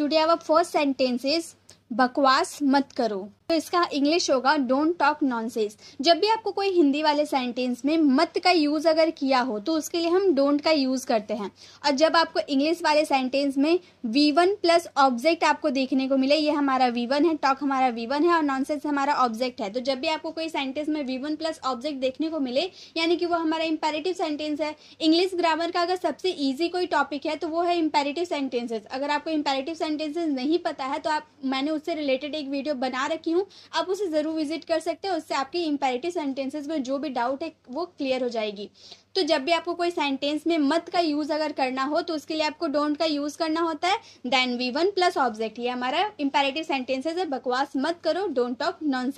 Today our first sentence is बकवास मत करो तो इसका इंग्लिश होगा डोंट टॉक नॉनसेंस जब भी आपको कोई हिंदी वाले सेंटेंस में मत का यूज़ अगर किया हो तो उसके लिए हम डोंट का यूज़ करते हैं और जब आपको इंग्लिश वाले सेंटेंस में वी वन प्लस ऑब्जेक्ट आपको देखने को मिले ये हमारा वी वन है टॉक हमारा वी वन है और नॉनसेंस हमारा ऑब्जेक्ट है तो जब भी आपको कोई सेंटेंस में वी वन प्लस ऑब्जेक्ट देखने को मिले यानी कि वो हमारा इंपेरेटिव सेंटेंस है इंग्लिश ग्रामर का अगर सबसे ईजी कोई टॉपिक है तो वो है इंपेरेटिव सेंटेंसेज अगर आपको इंपेरेटिव सेंटेंसेज नहीं पता है तो आप मैंने उससे रिलेटेड एक वीडियो बना रखी हूँ हूँ आप उसे ज़रूर विजिट कर सकते हैं उससे आपकी इम्पेरेटिव सेंटेंसेज में जो भी डाउट है वो क्लियर हो जाएगी तो जब भी आपको कोई सेंटेंस में मत का यूज़ अगर करना हो तो उसके लिए आपको डोंट का यूज़ करना होता है then V one plus object ये हमारा इम्पेरेटिव सेंटेंसेज है बकवास मत करो डोंट टॉक नॉन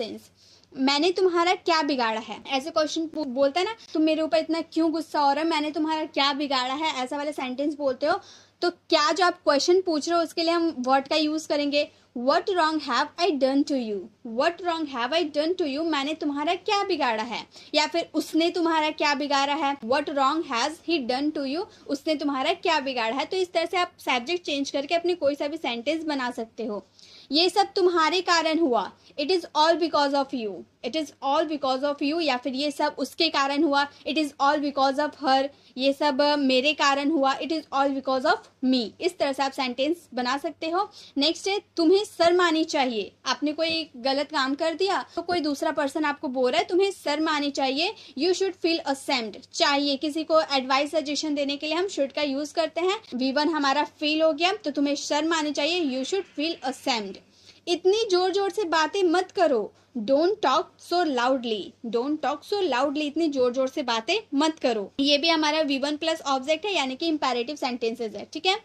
मैंने तुम्हारा क्या बिगाड़ा है ऐसे क्वेश्चन बोलता है ना तुम मेरे ऊपर इतना क्यों गुस्सा हो रहा है मैंने तुम्हारा क्या बिगाड़ा है ऐसा वाले सेंटेंस बोलते हो तो क्या जो आप क्वेश्चन पूछ रहे हो उसके लिए हम वर्ड का यूज़ करेंगे what wrong have I done to you what wrong have I done to you मैंने तुम्हारा क्या बिगाड़ा है या फिर उसने तुम्हारा क्या बिगाड़ा है what wrong has he done to you उसने तुम्हारा क्या बिगाड़ा है तो इस तरह से आप सब्जेक्ट चेंज करके अपने कोई सा भी सेंटेंस बना सकते हो ये सब तुम्हारे कारण हुआ it is all because of you it is all because of you या फिर ये सब उसके कारण हुआ it is all because of her ये सब मेरे कारण हुआ it is all because of me इस तरह से आप सेंटेंस बना सकते हो नेक्स्ट है तुम्हें शर्म आनी चाहिए आपने कोई गलत काम कर दिया तो कोई दूसरा पर्सन आपको बोल रहा है तुम्हें शर्म आनी चाहिए यू शुड फील असेम्ड चाहिए किसी को एडवाइस सजेशन देने के लिए हम शुड का यूज करते हैं वी हमारा फील हो गया तो तुम्हें शर्म आनी चाहिए यू शुड फील असेम्ड इतनी जोर जोर से बातें मत करो don't talk so loudly don't talk so loudly इतनी जोर जोर से बातें मत करो ये भी हमारा वी वन प्लस ऑब्जेक्ट है यानी कि इम्पेरेटिव सेंटेंसेज है ठीक है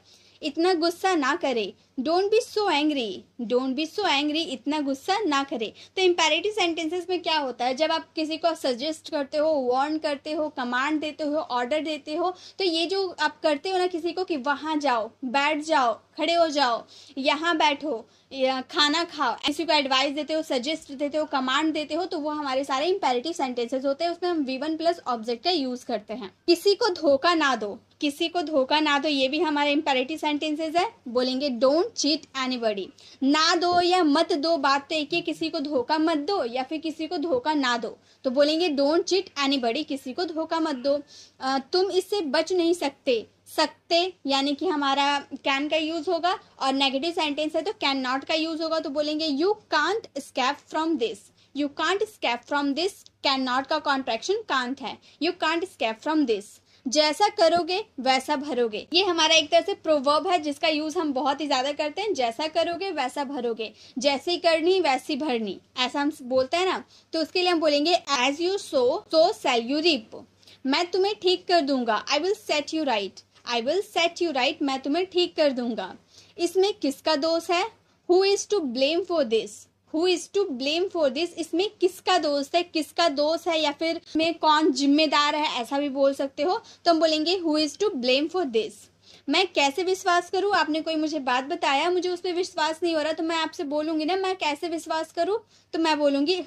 इतना गुस्सा ना करे don't be so angry don't be so angry इतना गुस्सा ना करे तो इम्पेरेटिव सेंटेंसेस में क्या होता है जब आप किसी को सजेस्ट करते हो वार्न करते हो कमांड देते हो ऑर्डर देते हो तो ये जो आप करते हो ना किसी को कि वहाँ जाओ बैठ जाओ खड़े हो जाओ यहाँ बैठो या खाना खाओ किसी को एडवाइस देते हो सजेस्ट देते हो कमांड देते हो तो वो हमारे सारे इम्पेरेटिव सेंटेंसेस होते हैं उसमें हम वी वन प्लस ऑब्जेक्ट का यूज़ करते हैं किसी को धोखा ना दो किसी को धोखा ना दो ये भी हमारे इम्पेरेटिव सेंटेंसेस है बोलेंगे डोंट डोंट चीट एनीबडी ना दो या मत दो बात तो कि किसी को धोखा मत दो या फिर किसी को धोखा ना दो तो बोलेंगे डोंट चीट एनीबडी किसी को धोखा मत दो आ, तुम इससे बच नहीं सकते सकते यानी कि हमारा कैन का यूज होगा और नेगेटिव सेंटेंस है तो कैन नॉट का यूज होगा तो बोलेंगे you can't escape from this you can't escape from this can not का कॉन्ट्रेक्शन कांट है you can't escape from this जैसा करोगे वैसा भरोगे ये हमारा एक तरह से प्रोवर्ब है जिसका यूज हम बहुत ही ज्यादा करते हैं जैसा करोगे वैसा भरोगे जैसी करनी वैसी भरनी ऐसा हम बोलते हैं ना तो उसके लिए हम बोलेंगे as you sow so shall you reap मैं तुम्हें ठीक कर दूंगा I will set you right I will set you right मैं तुम्हें ठीक कर दूंगा इसमें किसका दोष है who is to blame for this who is to blame for this इसमें किसका दोस्त है किसका दोष है या फिर में कौन जिम्मेदार है ऐसा भी बोल सकते हो तो हम बोलेंगे who is to blame for this मैं कैसे विश्वास करूँ आपने कोई मुझे बात बताया मुझे उस पर विश्वास नहीं हो रहा तो मैं आपसे बोलूंगी ना मैं कैसे विश्वास करूँ तो मैं बोलूंगी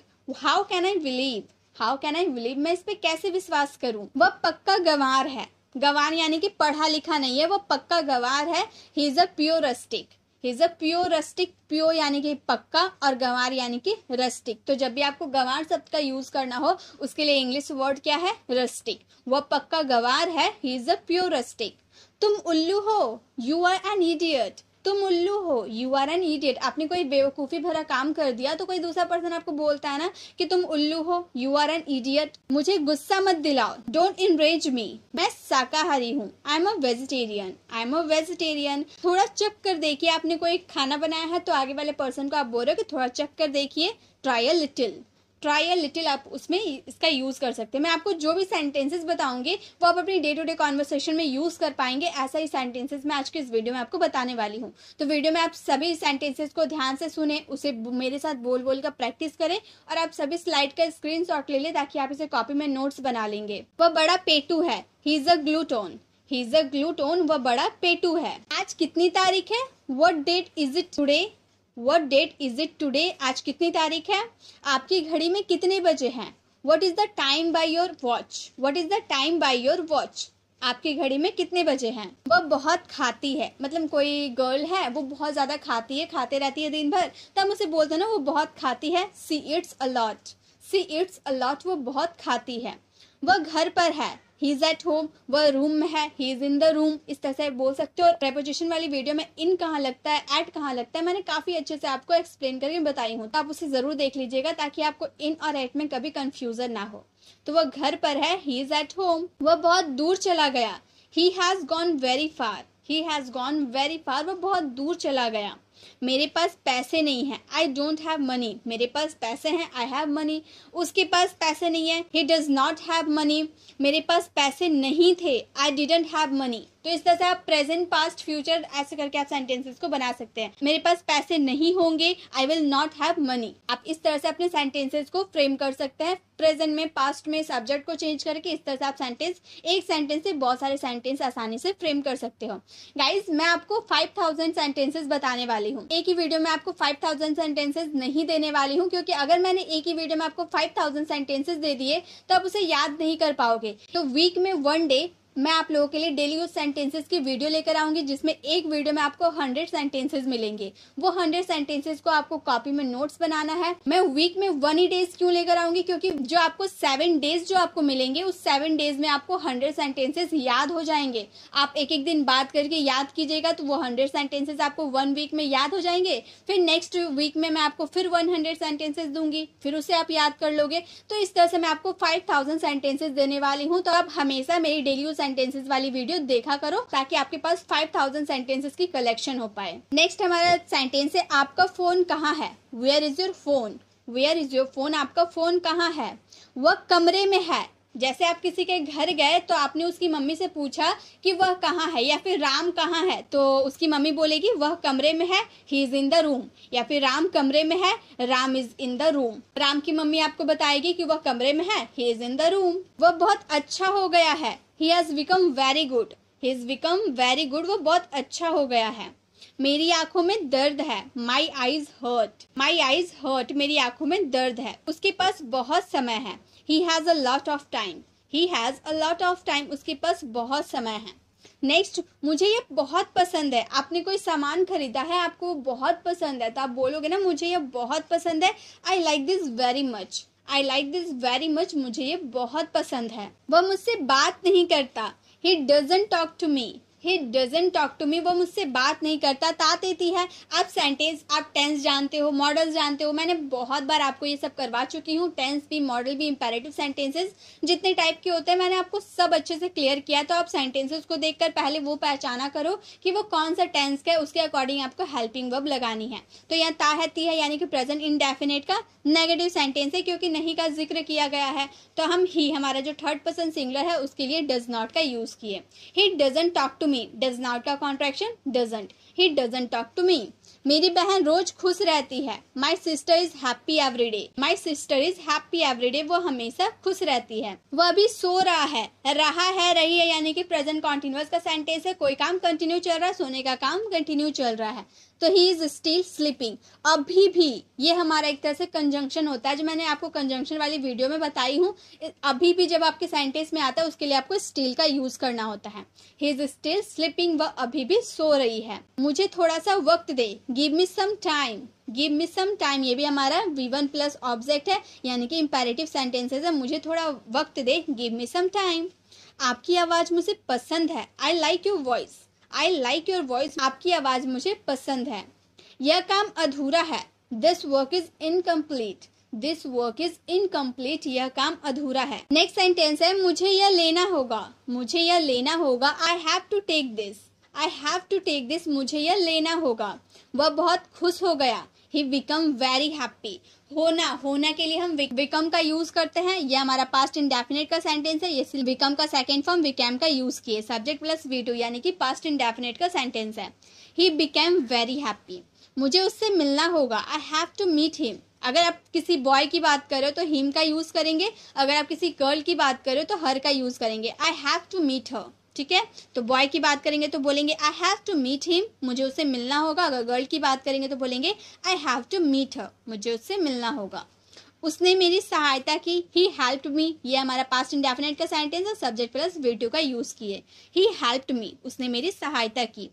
how can I believe how can I believe मैं इस पर कैसे विश्वास करूँ वह पक्का गंवार है गंवार यानी कि पढ़ा लिखा नहीं है वह पक्का गंवार है he is a pure rustic his is a pure rustic pure यानी कि पक्का और गंवार यानी कि रस्टिक तो जब भी आपको गंवार शब्द का यूज़ करना हो उसके लिए इंग्लिश वर्ड क्या है रस्टिक वह पक्का गंवार है he is a pure rustic तुम उल्लू हो यू आर एन इडियट तुम तो उल्लू हो यू आर एन ईडियट आपने कोई बेवकूफ़ी भरा काम कर दिया तो कोई दूसरा पर्सन आपको बोलता है ना कि तुम उल्लू हो यू आर एन ईडियट मुझे गुस्सा मत दिलाओ डोंट इनरेज मी मैं शाकाहारी हूँ I am a vegetarian I am a vegetarian थोड़ा चेक कर देखिए आपने कोई खाना बनाया है तो आगे वाले पर्सन को आप बोल रहे हो कि थोड़ा चेक कर देखिए ट्राई अ लिटिल ट्राई या लिटिल आप उसमें इसका यूज़ कर सकते हैं मैं आपको जो भी सेंटेंसेस बताऊंगी वो आप अपनी डे टू डे कॉन्वर्सेशन में यूज़ कर पाएंगे ऐसा ही सेंटेंसेस मैं आज के इस वीडियो में आपको बताने वाली हूँ तो वीडियो में आप सभी सेंटेंसेस को ध्यान से सुने उसे मेरे साथ बोल बोल कर प्रैक्टिस करें और आप सभी स्लाइड का स्क्रीन ले लें ताकि आप इसे कॉपी में नोट्स बना लेंगे वह बड़ा पेटू है he is a ग्लूटोन he is अ ग्लूटोन वह बड़ा पेटू है आज कितनी तारीख है what date is it today what date is it today आज कितनी तारीख है आपकी घड़ी में कितने बजे हैं what is the time by your watch what is the time by your watch आपकी घड़ी में कितने बजे हैं वह बहुत खाती है मतलब कोई गर्ल है वो बहुत ज़्यादा खाती है खाते रहती है दिन भर तो हम उसे बोलते हैं ना वो बहुत खाती है she eats a lot she eats a lot वो बहुत खाती है वह घर पर है ही इज एट होम वह रूम में है he is in the room इस तरह से बोल सकते हो और प्रेपोजिशन वाली वीडियो में इन कहाँ लगता है एट कहाँ लगता है मैंने काफी अच्छे से आपको एक्सप्लेन करके बताई हूँ तो आप उसे जरूर देख लीजिएगा ताकि आपको इन और एट में कभी कंफ्यूजन ना हो तो वह घर पर है ही इज एट होम वह बहुत दूर चला गया he has gone very far he has gone very far वह बहुत दूर चला गया मेरे पास पैसे नहीं है आई डोंट हैव मनी मेरे पास पैसे हैं आई हैव मनी उसके पास पैसे नहीं है he does not have money मेरे पास पैसे नहीं थे आई डिडेंट हैव मनी तो इस तरह से आप प्रेजेंट पास्ट फ्यूचर ऐसे करके आप सेंटेंसेस को बना सकते हैं मेरे पास पैसे नहीं होंगे I will not have money आप इस तरह से अपने सेंटेंसेस को फ्रेम कर सकते हैं प्रेजेंट में पास्ट में सब्जेक्ट को चेंज करके इस तरह से आप सेंटेंस एक सेंटेंस से बहुत सारे सेंटेंस आसानी से फ्रेम कर सकते हो गाइज मैं आपको फाइव थाउजेंड सेंटेंसेस बताने वाली हूँ एक ही वीडियो में आपको फाइव थाउजेंड सेंटेंसेज नहीं देने वाली हूँ क्योंकि अगर मैंने एक ही वीडियो में आपको फाइव थाउजेंड सेंटेंसेज दे दिए तो आप उसे याद नहीं कर पाओगे तो वीक में वन डे मैं आप लोगों के लिए डेली यूज सेंटेंसेस की वीडियो लेकर आऊंगी जिसमें एक वीडियो में आपको हंड्रेड सेंटेंसेस मिलेंगे वो हंड्रेड सेंटेंसेस को आपको कॉपी में नोट्स बनाना है मैं वीक में वन ही डेज क्यों लेकर आऊंगी क्योंकि जो आपको सेवन डेज जो आपको मिलेंगे उस सेवन डेज में आपको हंड्रेड सेंटेंसेस याद हो जाएंगे आप एक एक दिन बात करके याद कीजिएगा तो वो हंड्रेड सेंटेंसेज आपको वन वीक में याद हो जाएंगे फिर नेक्स्ट वीक में मैं आपको फिर वन हंड्रेड सेंटेंसेज दूंगी फिर उसे आप याद कर लोगे तो इस तरह से मैं आपको फाइव थाउजेंड सेंटेंसेज देने वाली हूँ तो आप हमेशा मेरी डेली यूज सेंटेंसेस वाली वीडियो देखा करो ताकि आपके पास फाइव थाउजेंड सेंटेंसेस की कलेक्शन हो पाए नेक्स्ट हमारा सेंटेंस है आपका फोन कहाँ है where is your phone where is your phone आपका फोन कहाँ है वह कमरे में है जैसे आप किसी के घर गए तो आपने उसकी मम्मी से पूछा कि वह कहाँ है या फिर राम कहाँ है तो उसकी मम्मी बोलेगी वह कमरे में है he is in the room या फिर राम कमरे में है Ram is in the room Ram की मम्मी आपको बताएगी कि वह कमरे में है he is in the room वह बहुत अच्छा हो गया है he has become very good he is become very good वो बहुत अच्छा हो गया है मेरी आंखों में दर्द है my eyes hurt my eyes hurt मेरी आंखों में दर्द है उसके पास बहुत समय है he has a lot of time he has a lot of time उसके पास बहुत समय है नेक्स्ट मुझे ये बहुत पसंद है आपने कोई सामान खरीदा है आपको बहुत पसंद है तो आप बोलोगे ना मुझे ये बहुत पसंद है I like this very much I like this very much मुझे ये बहुत पसंद है वह मुझसे बात नहीं करता he doesn't talk to me he doesn't talk to me वो मुझसे बात नहीं करता ता देती है आप सेंटेंस आप टेंस जानते हो मॉडल्स जानते हो मैंने बहुत बार आपको ये सब करवा चुकी हूँ टेंस भी मॉडल भी इंपेरेटिव सेंटेंसेस जितने टाइप के होते हैं मैंने आपको सब अच्छे से क्लियर किया तो आप सेंटेंसेस को देखकर पहले वो पहचाना करो कि वो कौन सा टेंस का है उसके अकॉर्डिंग आपको हेल्पिंग वर्ब लगानी है तो यहाँ ता ती है यानी कि प्रेजेंट इंडेफिनेट का नेगेटिव सेंटेंस है क्योंकि नहीं का जिक्र किया गया है तो हम ही हमारा जो थर्ड पर्सन सिंगलर है उसके लिए डज नॉट का यूज किए he doesn't talk to me. Does not talk contraction? Doesn't. He doesn't talk to me. मेरी बहन रोज खुश रहती है my sister is happy every day my sister is happy every day वो हमेशा खुश रहती है वह अभी सो रहा है रहा है रही है यानी कि प्रेजेंट कॉन्टिन्यूस का सेंटेंस है कोई काम कंटिन्यू चल रहा है सोने का काम कंटिन्यू चल रहा है तो ही इज स्टिल स्लीपिंग अभी भी ये हमारा एक तरह से कंजंक्शन होता है जो मैंने आपको कंजंक्शन वाली वीडियो में बताई हूँ अभी भी जब आपके सेंटेंस में आता है उसके लिए आपको स्टील का यूज करना होता है ही इज स्टिल स्लीपिंग वह अभी भी सो रही है मुझे थोड़ा सा वक्त दे give me some time give me some time ये भी हमारा वी वन प्लस ऑब्जेक्ट है यानी कि इम्पेरेटिव सेंटेंसेज है मुझे थोड़ा वक्त दे गिव मी सम टाइम आपकी आवाज़ मुझे पसंद है I like your voice I like your voice आपकी आवाज़ मुझे पसंद है यह काम अधूरा है this work is incomplete this work is incomplete यह काम अधूरा है नेक्स्ट सेंटेंस है मुझे यह लेना होगा मुझे यह लेना होगा I have to take this I have to take this मुझे यह लेना होगा वह बहुत खुश हो गया ही बिकम वेरी हैप्पी होना होना के लिए हम बिकम का यूज करते हैं यह हमारा पास्ट इंडेफिनेट का सेंटेंस है ये सिर्फ बिकम का सेकेंड फॉर्म विकैम का यूज किए सब्जेक्ट प्लस वी टू यानी कि पास्ट इंडेफिनेट का सेंटेंस है ही बिकैम वेरी हैप्पी मुझे उससे मिलना होगा I have to meet him अगर आप किसी बॉय की बात करो तो हिम का यूज करेंगे अगर आप किसी गर्ल की बात करो तो हर का यूज करेंगे I have to meet her ठीक है तो बॉय की बात करेंगे तो बोलेंगे I have to meet him मुझे उससे मिलना होगा अगर गर्ल की बात करेंगे तो बोलेंगे I have to meet her मुझे उससे मिलना होगा उसने मेरी सहायता की ही हेल्प्ड मी ये हमारा पास्ट इंडेफिनेट का सेंटेंस है सब्जेक्ट प्लस वीडियो का यूज किए ही हेल्प्ड मी उसने मेरी सहायता की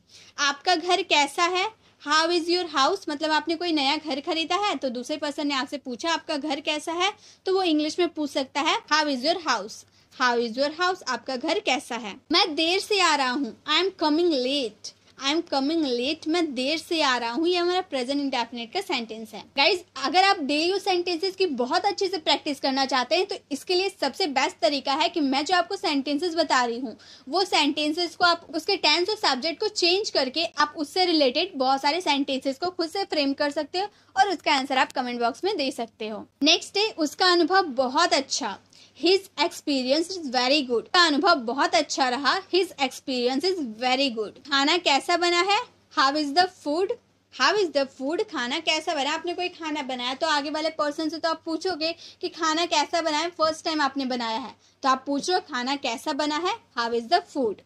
आपका घर कैसा है हाउ इज़ योर हाउस मतलब आपने कोई नया घर खरीदा है तो दूसरे पर्सन ने आपसे पूछा आपका घर कैसा है तो वो इंग्लिश में पूछ सकता है how is your house how is your house आपका घर कैसा है मैं देर से आ रहा हूँ I am coming late I am coming late मैं देर से आ रहा हूँ ये हमारा प्रेजेंट इंडेफिनेट का सेंटेंस है गाइज अगर आप डे यू सेंटेंसेस की बहुत अच्छे से प्रैक्टिस करना चाहते हैं तो इसके लिए सबसे बेस्ट तरीका है कि मैं जो आपको सेंटेंसेस बता रही हूँ वो सेंटेंसेस को आप उसके टेंस और सब्जेक्ट को चेंज करके आप उससे रिलेटेड बहुत सारे सेंटेंसेस को खुद से फ्रेम कर सकते हो और उसका आंसर आप कमेंट बॉक्स में दे सकते हो नेक्स्ट है उसका अनुभव बहुत अच्छा his experience is very good का अनुभव बहुत अच्छा रहा his experience is very good खाना कैसा बना है how is the food how is the food खाना कैसा बना आपने कोई खाना बनाया तो आगे वाले पर्सन से तो आप पूछोगे कि खाना कैसा बना है फर्स्ट टाइम आपने बनाया है तो आप पूछो खाना कैसा बना है हाउ इज़ द फूड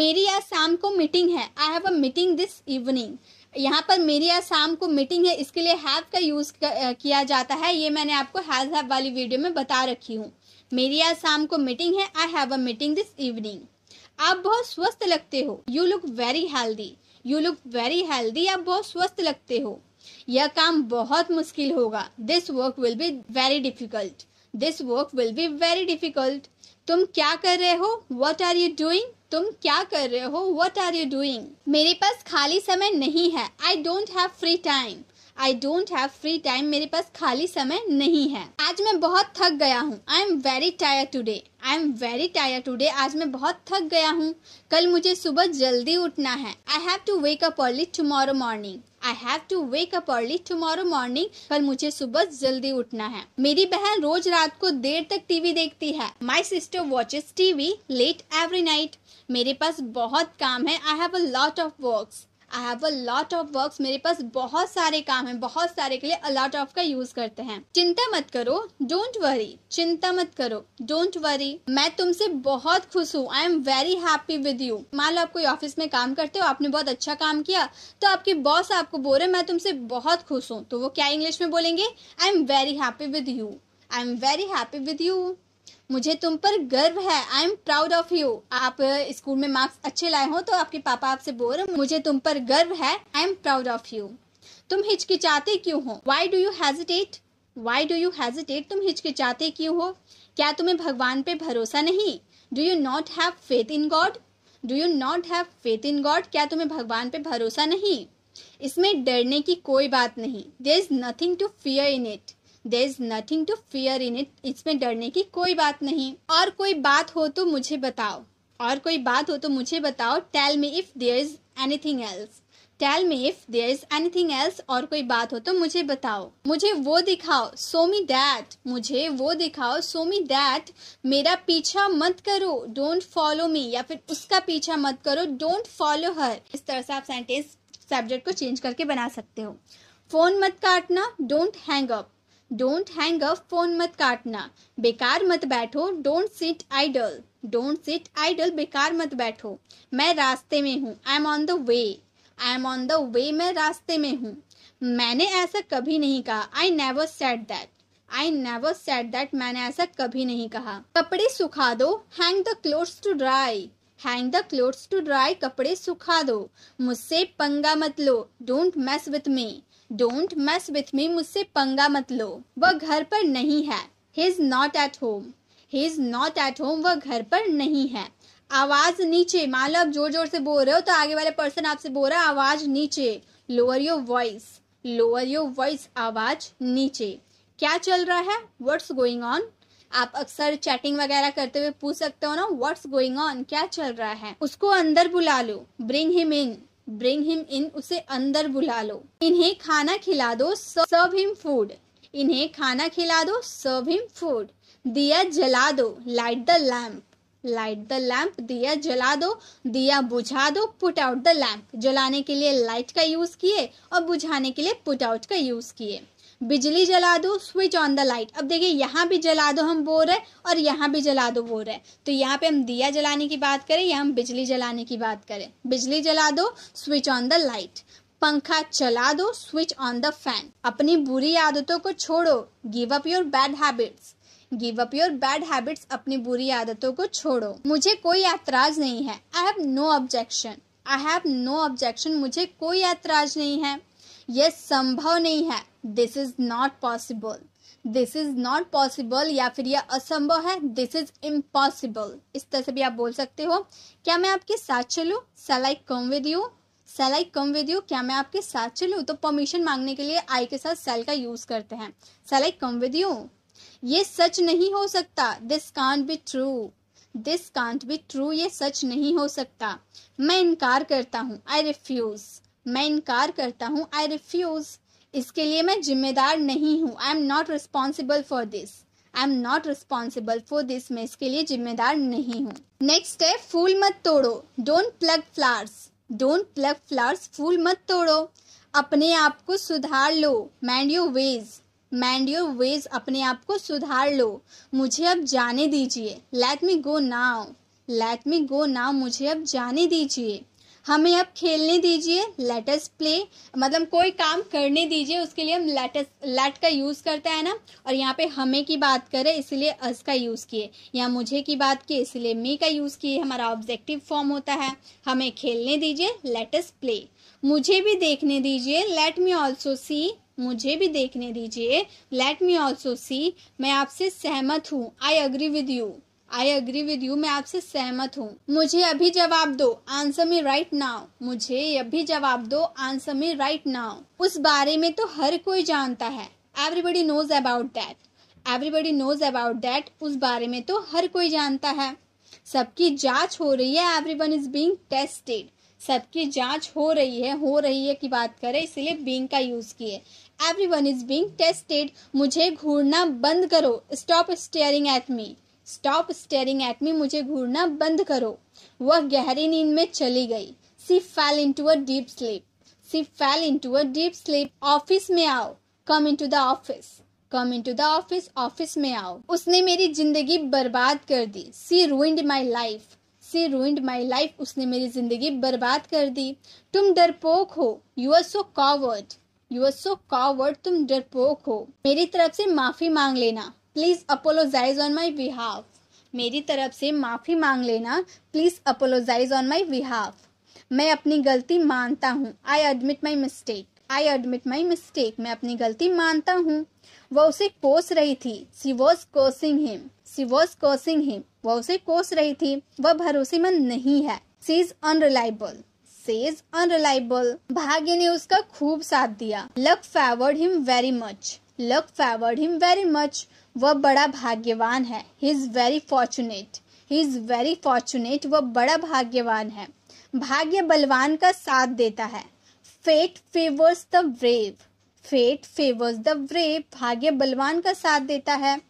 मेरी आज शाम को मीटिंग है I have a meeting this evening यहाँ पर मेरी आज शाम को मीटिंग है इसके लिए हैव का यूज़ किया जाता है ये मैंने आपको हैज हैव वाली वीडियो में बता रखी हूँ मेरी आज शाम को मीटिंग है I have a meeting this evening आप बहुत स्वस्थ लगते हो you look very healthy you look very healthy आप बहुत स्वस्थ लगते हो यह काम बहुत मुश्किल होगा this work will be very difficult this work will be very difficult तुम क्या कर रहे हो वट आर यू डूइंग तुम क्या कर रहे हो वट आर यू डूइंग मेरे पास खाली समय नहीं है I don't have free time I don't have free time मेरे पास खाली समय नहीं है आज मैं बहुत थक गया हूँ I am very tire today I am very tire today आज मैं बहुत थक गया हूँ कल मुझे सुबह जल्दी उठना है I have to wake up early tomorrow morning I have to wake up early tomorrow morning कल मुझे सुबह जल्दी उठना है मेरी बहन रोज रात को देर तक टीवी देखती है my sister watches TV late every night मेरे पास बहुत काम है I have a lot of works I have a lot of work मेरे पास बहुत सारे काम है बहुत सारे के लिए अलॉट ऑफ का यूज करते हैं चिंता मत करो डोंट वरी चिंता मत करो डोंट वरी मैं तुमसे बहुत खुश हूँ I am very happy with you मान लो आप कोई ऑफिस में काम करते हो आपने बहुत अच्छा काम किया तो आपके बॉस आपको बोल रहे मैं तुमसे बहुत खुश हूँ तो वो क्या इंग्लिश में बोलेंगे I am very happy with you I am very happy with you मुझे तुम पर गर्व है I am proud of you आप स्कूल में मार्क्स अच्छे लाए हो तो आपके पापा आपसे बोल रहे मुझे तुम पर गर्व है I am proud of you तुम हिचकिचाते क्यों हो why do you hesitate why do you hesitate तुम हिचकिचाते क्यों हो क्या तुम्हें भगवान पे भरोसा नहीं do you not have faith in God do you not have faith in God क्या तुम्हें भगवान पे भरोसा नहीं इसमें डरने की कोई बात नहीं there is nothing to fear in it there is nothing to fear in it इसमें डरने की कोई बात नहीं और कोई बात हो तो मुझे बताओ और कोई बात हो तो मुझे बताओ tell me if there is anything else tell me if there is anything else और कोई बात हो तो मुझे बताओ मुझे वो दिखाओ सो मी दैट मुझे वो दिखाओ सो मी दैट मेरा पीछा मत करो डोंट फॉलो मी या फिर उसका पीछा मत करो डोंट फॉलो हर इस तरह से आप सेंटेंस सब्जेक्ट को चेंज करके बना सकते हो फोन मत काटना don't hang up don't hang up phone मत काटना बेकार मत बैठो don't sit idle don't sit idle बेकार मत बैठो मैं रास्ते में हूँ I am on the way I am on the way मैं रास्ते में हूँ मैंने ऐसा कभी नहीं कहा I never said that I never said that मैंने ऐसा कभी नहीं कहा कपड़े सुखा दो hang the clothes to dry hang the clothes to dry कपड़े सुखा दो मुझसे पंगा मत लो don't mess with me don't mess with me मुझसे पंगा मत लो वह घर पर नहीं है he is not at home he is not at home वह घर पर नहीं है आवाज़ नीचे मान लो आप जोर जोर से बोल रहे हो तो आगे वाले पर्सन आपसे बोल रहा है आवाज़ नीचे lower your voice lower your voice आवाज़ नीचे क्या चल रहा है व्हाट्स गोइंग ऑन आप अक्सर चैटिंग वगैरह करते हुए पूछ सकते हो ना व्हाट्स गोइंग ऑन क्या चल रहा है उसको अंदर बुला लो bring him in bring him in उसे अंदर बुला लो इन्हें खाना खिला दो सर्व हिम फूड इन्हें खाना खिला दो सर्व हिम फूड दिया जला दो light the lamp light the lamp दिया जला दो दिया बुझा दो पुट आउट द लैम्प जलाने के लिए लाइट का यूज किए और बुझाने के लिए पुट आउट का यूज किए बिजली जला दो स्विच ऑन द लाइट अब देखिए यहाँ भी जला दो हम बोर रहे और यहाँ भी जला दो बोर रहे तो यहाँ पे हम दिया जलाने की बात करें या हम बिजली जलाने की बात करें बिजली जला दो स्विच ऑन द लाइट पंखा चला दो स्विच ऑन द फैन अपनी बुरी आदतों को छोड़ो give up your bad habits give up your bad habits अपनी बुरी आदतों को छोड़ो मुझे कोई ऐतराज नहीं है I have no objection I have no objection मुझे कोई ऐतराज नहीं है ये संभव नहीं है this is not possible this is not possible या फिर यह असंभव है दिस इज इम्पॉसिबल इस तरह से भी आप बोल सकते हो क्या मैं आपके साथ चलू shall I come with you shall I come with you क्या मैं आपके साथ चलू तो परमिशन मांगने के लिए आई के साथ सेल का यूज करते हैं shall I come with you ये सच नहीं हो सकता this can't be true this can't be true ये सच नहीं हो सकता मैं इनकार करता हूँ आई रिफ्यूज़ मैं इनकार करता हूँ आई रिफ्यूज़ इसके लिए मैं जिम्मेदार नहीं हूँ I am not responsible for this I am not responsible for this मैं इसके लिए जिम्मेदार नहीं हूँ नेक्स्ट है फूल मत तोड़ो don't pluck flowers don't pluck flowers फूल मत तोड़ो अपने आप को सुधार लो mend your ways mend your ways अपने आप को सुधार लो मुझे अब जाने दीजिए let me go now let me go now मुझे अब जाने दीजिए हमें अब खेलने दीजिए लेटस प्ले मतलब कोई काम करने दीजिए उसके लिए हम लेटस लेट का यूज़ करते हैं ना और यहाँ पे हमें की बात करें इसलिए अस का यूज़ किए या मुझे की बात की इसलिए मी का यूज़ किए हमारा ऑब्जेक्टिव फॉर्म होता है हमें खेलने दीजिए लेटस प्ले मुझे भी देखने दीजिए लेट मी ऑल्सो सी मुझे भी देखने दीजिए लेट मी ऑल्सो सी मैं आपसे सहमत हूँ I agree with you I agree with you मैं आपसे सहमत हूँ मुझे अभी जवाब दो आंसर मी राइट नाउ मुझे अभी जवाब दो आंसर मी राइट नाउ उस बारे में तो हर कोई जानता है everybody knows about that everybody knows about that उस बारे में तो हर कोई जानता है सबकी जांच हो रही है every one is being tested सबकी जांच हो रही है हो रही है की बात करें इसलिए बींग का यूज किए every one is being tested मुझे घूरना बंद करो stop staring at me stop staring at me मुझे घूरना बंद करो वह गहरी नींद में चली गई she fell into a deep sleep she fell into a deep sleep office में आओ come to the office come to the office office में आओ उसने मेरी जिंदगी बर्बाद कर दी she ruined my life she ruined my life उसने मेरी जिंदगी बर्बाद कर दी तुम डरपोक हो you are so coward you are so coward तुम डरपोक हो मेरी तरफ से माफी मांग लेना please apologise on my behalf मेरी तरफ से माफ़ी मांग लेना please apologise on my behalf मैं अपनी गलती मानता हूँ I admit my mistake I admit my mistake मैं अपनी गलती मानता हूँ वह उसे कोस रही थी she was cursing him she was cursing him वह उसे कोस रही थी वह भरोसेमंद नहीं है she is unreliable she's unreliable भाग्य ने उसका खूब साथ दिया luck favoured him very much luck favoured him very much वह बड़ा भाग्यवान है he is very fortunate he is very fortunate वह बड़ा भाग्यवान है भाग्य बलवान का साथ देता है fate favours the brave fate favours the brave भाग्य बलवान का साथ देता है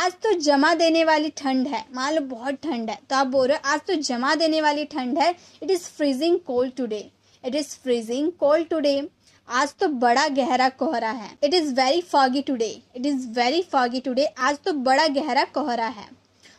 आज तो जमा देने वाली ठंड है मान लो बहुत ठंड है तो आप बोल रहे हो आज तो जमा देने वाली ठंड है it is freezing cold today it is freezing cold today आज तो बड़ा गहरा कोहरा है it is very foggy today it is very foggy today आज तो बड़ा गहरा कोहरा है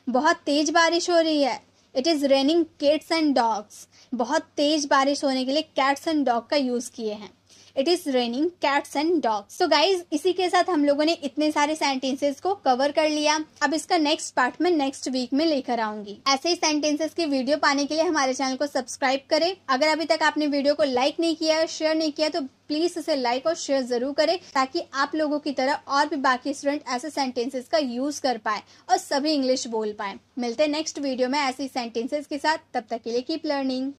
बहुत तेज़ बारिश हो रही है it is raining kids and dogs बहुत तेज़ बारिश होने के लिए कैट्स एंड डॉग का यूज़ किए हैं it is raining cats and dog so guys इसी के साथ हम लोगों ने इतने सारे सेंटेंसेस को कवर कर लिया अब इसका नेक्स्ट पार्ट में नेक्स्ट वीक में लेकर आऊंगी ऐसे ही सेंटेंसेस की वीडियो पाने के लिए हमारे चैनल को सब्सक्राइब करें अगर अभी तक आपने वीडियो को लाइक नहीं किया शेयर नहीं किया तो प्लीज इसे लाइक और शेयर जरूर करें ताकि आप लोगों की तरह और भी बाकी स्टूडेंट ऐसे सेंटेंसेस का यूज कर पाए और सभी इंग्लिश बोल पाए मिलते हैं नेक्स्ट वीडियो में ऐसे सेंटेंसेस के साथ तब तक के लिए कीप लर्निंग